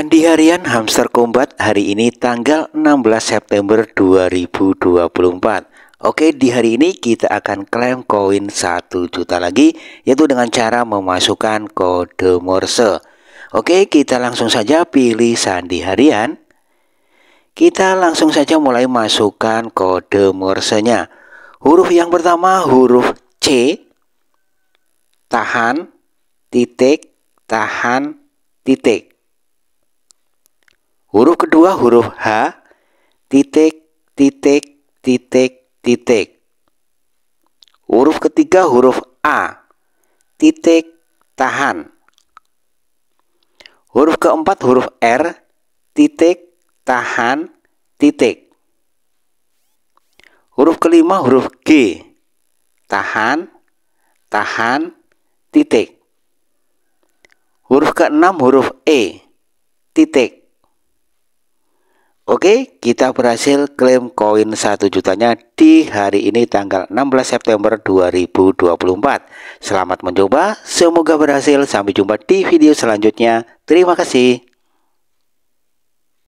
Candi Harian Hamster Kombat hari ini tanggal 16 September 2024 Oke di hari ini kita akan klaim koin 1 juta lagi yaitu dengan cara memasukkan kode morse Oke kita langsung saja pilih Sandi Harian Kita langsung saja mulai masukkan kode morse-nya. Huruf yang pertama huruf C Tahan titik tahan titik Huruf kedua huruf H titik titik titik titik. Huruf ketiga huruf A titik tahan. Huruf keempat huruf R titik tahan titik. Huruf kelima huruf G tahan tahan titik. Huruf keenam huruf E titik. Oke, kita berhasil klaim koin 1 jutanya di hari ini tanggal 16 September 2024. Selamat mencoba, semoga berhasil. Sampai jumpa di video selanjutnya. Terima kasih.